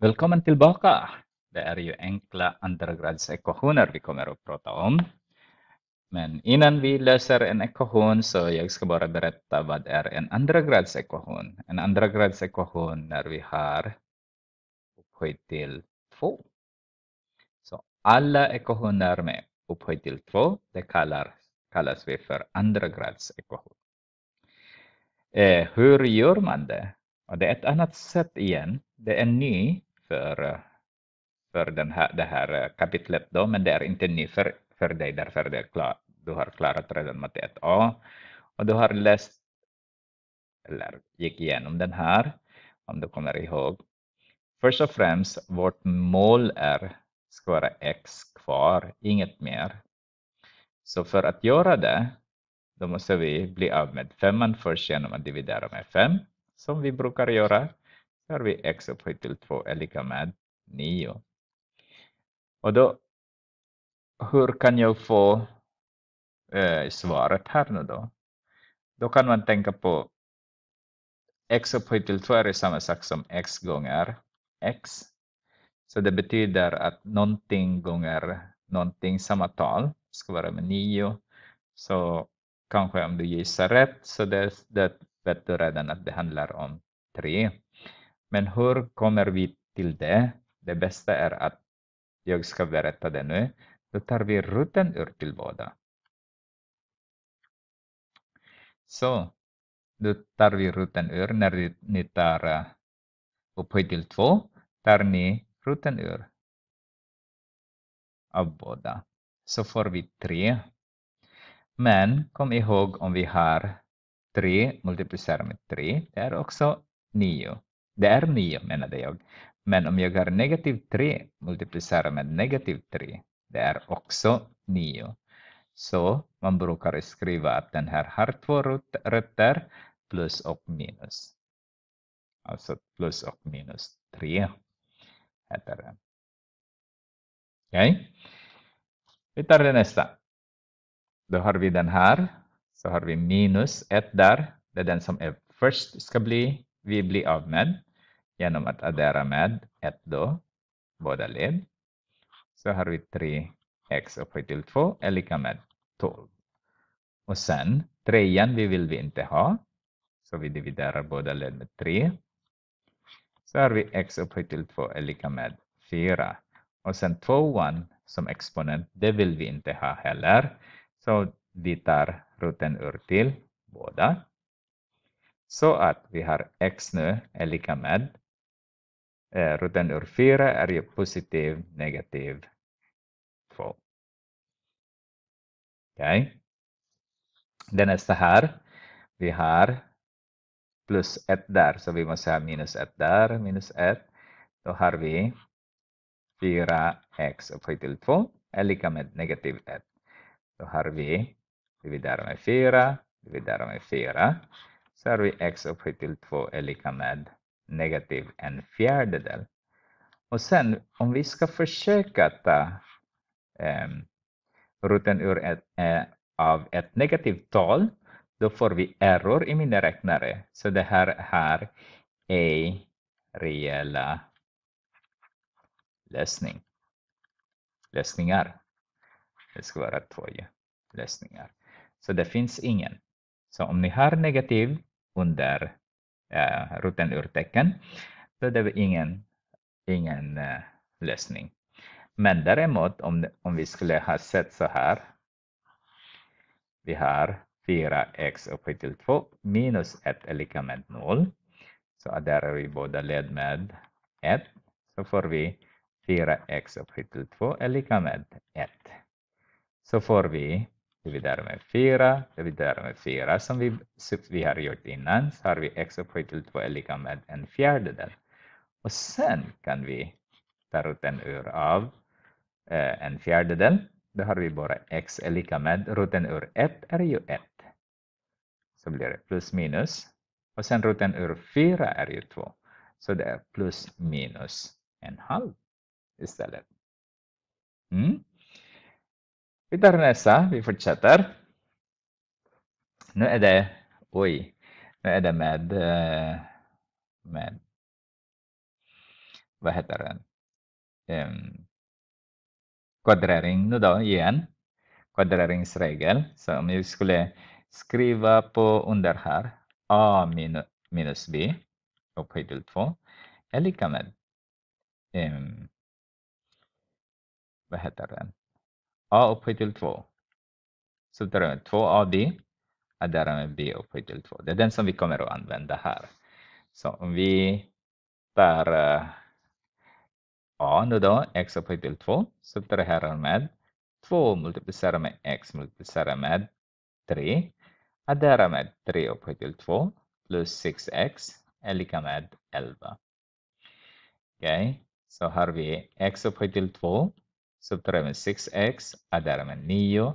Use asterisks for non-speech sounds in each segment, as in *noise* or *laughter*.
Välkommen tillbaka! Det är ju enkla andragradsekvationer vi kommer att prata om. Men innan vi löser en ekvation så jag ska bara berätta vad är en andragradsekvation. En andragradsekvation när vi har upphöjt till 2. Så alla ekvationer med upphöjt till 2 det kallar, kallas vi för andragradsekvation. Eh, hur gör man det? Och det är ett annat sätt igen. Det är en ny för, eh, för den här, det här eh, kapitlet då, men det är inte nytt för, för dig därför det är klar, du har klarat redan matte 1a och du har läst eller gick igenom den här om du kommer ihåg. Först och främst, vårt mål är ska vara x kvar, inget mer. Så för att göra det, då måste vi bli av med femman först genom att dividera med fem, som vi brukar göra. Då har vi x upphöjt till 2 är lika med 9. Och då, hur kan jag få eh, svaret här nu då? Då kan man tänka på x upphöjt till 2 är samma sak som x gånger x. Så det betyder att någonting gånger någonting, samma tal, ska vara med 9. Så kanske om du gissar rätt så det, det vet du redan att det handlar om 3. Men hur kommer vi till det? Det bästa är att jag ska berätta det nu. Då tar vi rutten ur till båda. Så, då tar vi rutten ur. När ni tar eh, upphöjt till två, tar ni rutten ur av båda. Så får vi tre. Men kom ihåg om vi har tre multiplicerat med tre, det är också nio. Det är 9 menade jag. Men om jag har negativ 3 multiplicerat med negativ 3, det är också 9. Så man brukar skriva att den här har två rötter, plus och minus. Alltså plus och minus 3 heter den. Okay. Vi tar det nästa. Då har vi den här. Så har vi minus 1 där. Det är den som är först ska bli, vi blir av med genom att addera med 1 då, båda led, så har vi 3x upphöjt till 2 är lika med 12. Och sen, trean vi vill vi inte ha, så vi dividerar båda led med 3. Så har vi x upphöjt till 2 är lika med 4. Och sen tvåan som exponent, det vill vi inte ha heller. Så vi tar roten ur till båda. Så att vi har x nu är lika med Eh, rutan ur fyra är ju positiv, negativ två. Okej. Okay. Det nästa här, vi har plus ett där, så vi måste ha minus ett där, minus ett, Då har vi 4x upphöjt till 2 är lika med negativ 1. Då har vi dividerat med 4, dividerat med 4. Så har vi x upphöjt till 2 är lika med negativ en fjärdedel. Och sen om vi ska försöka ta eh, rutten ur ett, eh, av ett negativt tal, då får vi error i min räknare. Så det här här är reella lösning. Lösningar. Det ska vara två lösningar. Så det finns ingen. Så om ni har negativ under eh, roten ur tecken. Så det var ingen, ingen eh, lösning. Men däremot om, om vi skulle ha sett så här. Vi har 4x upphöjt till 2 minus 1 är lika med 0. Så där är vi båda led med 1. Så får vi 4x upphöjt till 2 är lika med 1. Så får vi vill med därmed 4, det vi 4 som vi, vi har gjort innan, så har vi x upphöjt till 2 är lika med en fjärdedel. Och sen kan vi ta ut en ur av eh, en fjärdedel. Då har vi bara x är lika med, roten ur 1 är ju 1. Så blir det plus minus. Och sen roten ur 4 är ju 2. Så det är plus minus en halv istället. Mm. Vi tar nästa, vi fortsätter. Nu är e det, oj, nu är e det med, e, med vad heter den? Um, kvadrering nu då igen. Kvadreringsregel. Så om jag skulle skriva på under här a minus, b upphöjt till 2 är lika med um, vad heter den? a upphöjt till 2. Så tar jag 2ab är med b upphöjt till 2. Det är den som vi kommer att använda här. Så om vi tar eh, a nu då, x upphöjt till 2, subtraherar med 2 multiplicerar med x multiplicerar med 3 adderar med 3 upphöjt till 2 plus 6x är lika med 11. Okej, okay. så har vi x upphöjt till 2 Subtraherar med 6x, adderar med 9,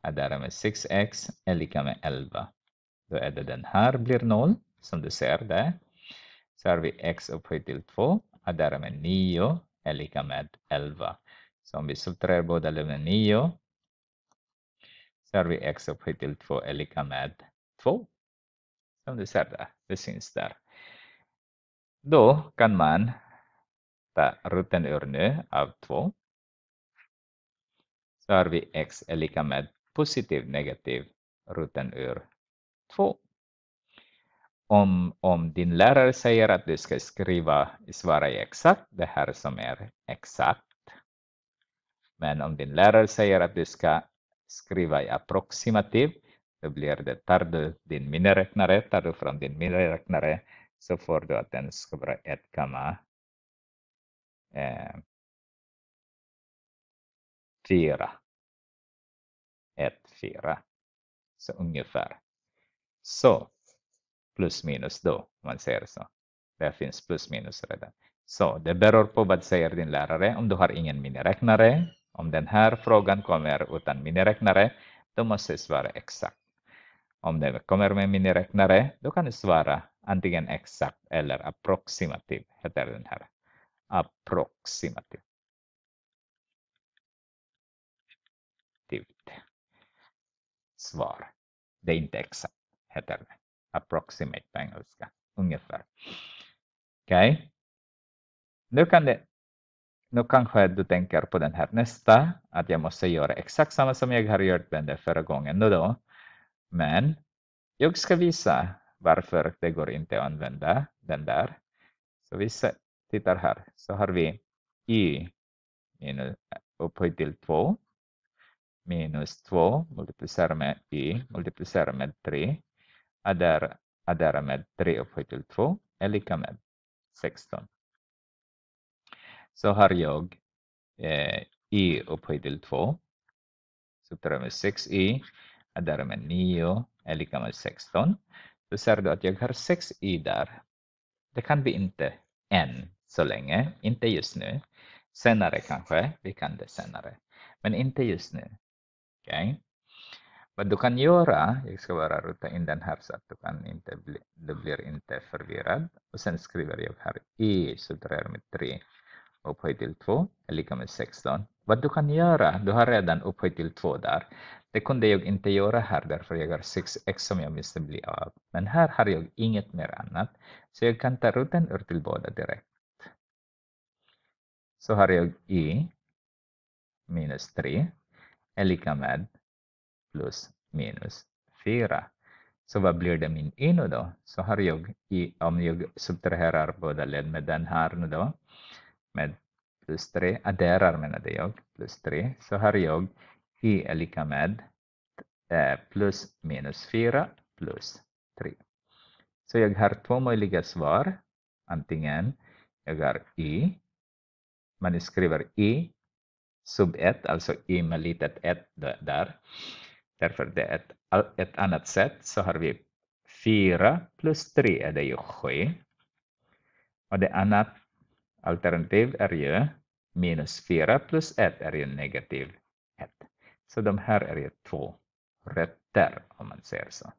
adderar med 6x är lika med 11. Då är det den här blir 0, som du ser där. Så har vi x upphöjt till 2, adderar med 9 är lika med 11. Så om vi subtraherar båda med 9 så har vi x upphöjt till 2 är lika med 2. Som du ser där, det syns där. Då kan man ta rutten ur nu av 2 så har vi x är lika med positiv negativ ruten ur 2. Om, om din lärare säger att du ska skriva svara i exakt, det här som är exakt. Men om din lärare säger att du ska skriva i approximativ, då blir det, tar du din miniräknare, tar du från din miniräknare så får du att den ska vara 1, fyra. Ett, fyra. Så ungefär. Så plus minus då, om man säger så. Det finns plus minus redan. Så det beror på vad säger din lärare. Om du har ingen miniräknare, om den här frågan kommer utan miniräknare, då måste du svara exakt. Om det kommer med miniräknare, då kan du svara antingen exakt eller approximativ, heter den här. Approximativ. aktivt svar. Det är inte exakt, heter det. Approximate på engelska. Ungefär. Okay. Nu kan det nu kanske du tänker på den här nästa, att jag måste göra exakt samma som jag har gjort den förra gången nu då. Men jag ska visa varför det går inte att använda den där. Så vi tittar här, så har vi i upphöjt till 2 minus 2 multiplicerar med i multiplicerar med 3 adderar, adderar med 3 upphöjt till 2 är lika med 16. Så har jag eh, i upphöjt till 2 subtraherar med 6i adderar med 9 är lika med 16. Då ser du att jag har 6i där. Det kan vi inte än så länge, inte just nu. Senare kanske, vi kan det senare. Men inte just nu. Okay? Badukan Yora, Yexkavara Ruta Indan Harsa Tukan Inte Dublir Inte Förvirrad. Och sen skriver jag här I så subtraherar med 3 upphöjt till 2 är lika med 16. Vad du kan göra, du har redan upphöjt till 2 där. Det kunde jag inte göra här därför jag har 6x som jag måste bli av. Men här har jag inget mer annat. Så jag kan ta ruten ur till båda direkt. Så har jag i minus 3 är lika med plus minus 4. Så vad blir det min i nu då? Så har jag, i, om jag subtraherar båda led med den här nu då, med plus 3, adderar menade jag, plus 3, så har jag i är lika med eh, plus minus 4 plus 3. Så jag har två möjliga svar. Antingen jag har i, man skriver i sub 1, alltså i med litet 1 där. Därför det är ett, ett annat sätt så har vi 4 plus 3 är det ju 7. Och det andra alternativet är ju minus 4 plus 1 är ju negativ 1. Så de här är ju två rötter om man säger så.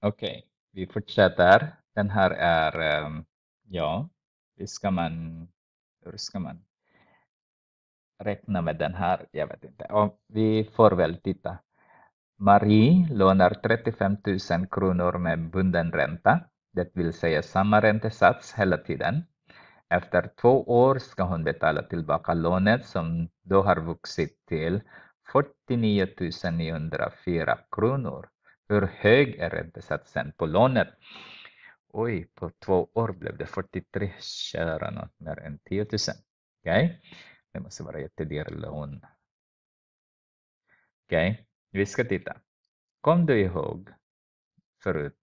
Okej, okay, vi fortsätter. Den här är, ehm, ja, hur ska man, hur ska man räkna med den här, jag vet inte. Och vi får väl titta. Marie lånar 35 000 kronor med bunden ränta, det vill säga samma räntesats hela tiden. Efter två år ska hon betala tillbaka lånet som då har vuxit till 49 904 kronor. Hur hög är räntesatsen på lånet? Oj, på två år blev det 43, kära något mer än 10 000. okay. Det måste vara ge lån. Okej, okay? vi ska titta. Kom du ihåg förut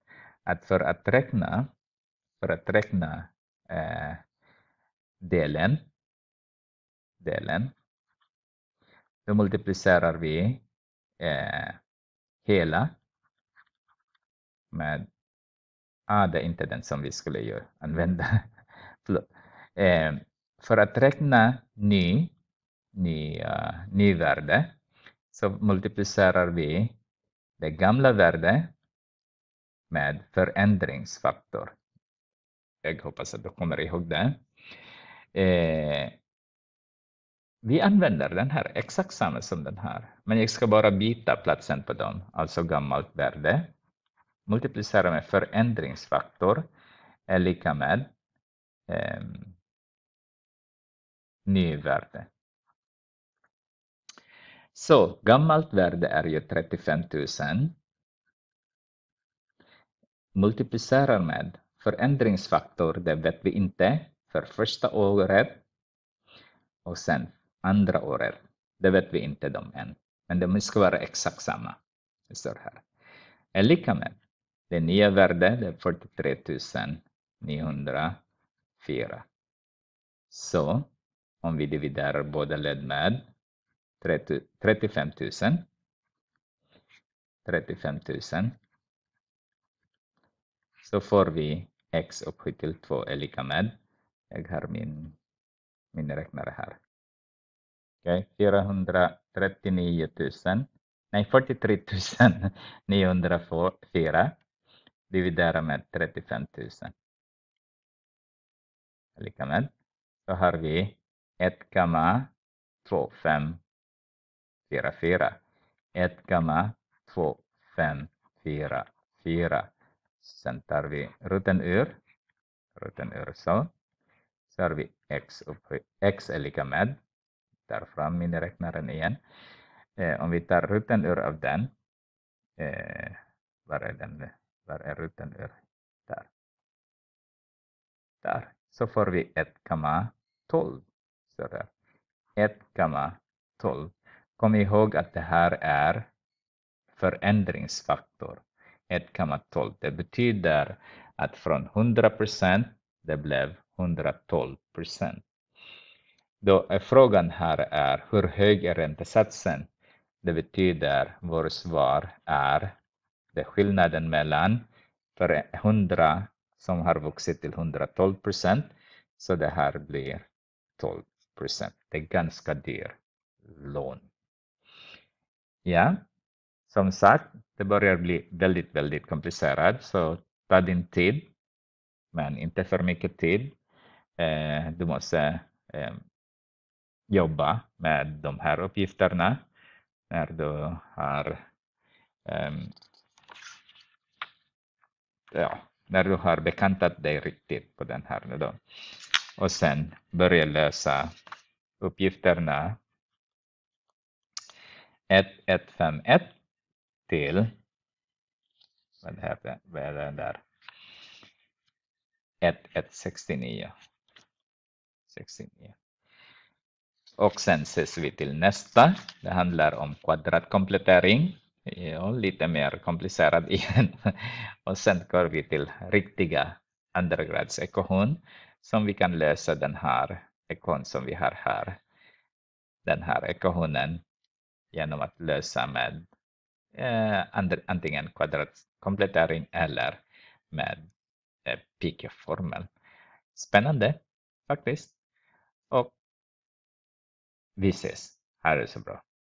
att för att räkna, för att räkna eh, delen, delen, då multiplicerar vi eh, hela med ah, det är inte den som vi skulle ju använda. *laughs* eh, för att räkna ny, ny, uh, ny värde så multiplicerar vi det gamla värdet med förändringsfaktor. Jag hoppas att du kommer ihåg det. Eh, vi använder den här exakt samma som den här, men jag ska bara byta platsen på dem, alltså gammalt värde. Multiplicera med förändringsfaktor är lika med eh, ny värde. Så gammalt värde är ju 35 000. Multiplicerar med förändringsfaktor, det vet vi inte för första året och sen andra året. Det vet vi inte dem än, men de ska vara exakt samma. Det står här. Är lika med det nya värdet, det är 43 904. Så om vi dividerar båda led med 35 000. 35 000. Så får vi x upphöjt till 2 är lika med, jag har min, min räknare här. Okay. 439 000, nej 43 904 dividerat med 35 000. Lika med. Så har vi 1,2544. 1,2544. Sen tar vi ruten ur. ruten ur så. Så har vi x, upp, x är lika med. Tar fram miniräknaren igen. Eh, om vi tar ruten ur av den. Eh, var är den? Var är ruten ur? Där. Där. Så får vi 1,12 större. 1,12 Kom ihåg att det här är förändringsfaktor. 1,12 Det betyder att från 100 procent det blev 112 Då är frågan här är hur hög är räntesatsen? Det betyder vårt svar är det är skillnaden mellan för 100 som har vuxit till 112 Så det här blir 12 det är ganska dyrt lån. Ja, som sagt, det börjar bli väldigt, väldigt komplicerat. Så ta din tid, men inte för mycket tid. Eh, du måste eh, jobba med de här uppgifterna när du har ehm, ja, när du har bekantat dig riktigt på den här. Då och sen börja lösa uppgifterna 1151 till vad heter det där? 1169. 69. Och sen ses vi till nästa. Det handlar om kvadratkomplettering. Ja, lite mer komplicerad *laughs* igen. Och sen går vi till riktiga undergradsekvation som vi kan lösa den här ekon som vi har här, den här ekonen genom att lösa med eh, and, antingen kvadratkomplettering eller med eh, Pike-formel. Spännande faktiskt. Och vi ses. Ha det så bra.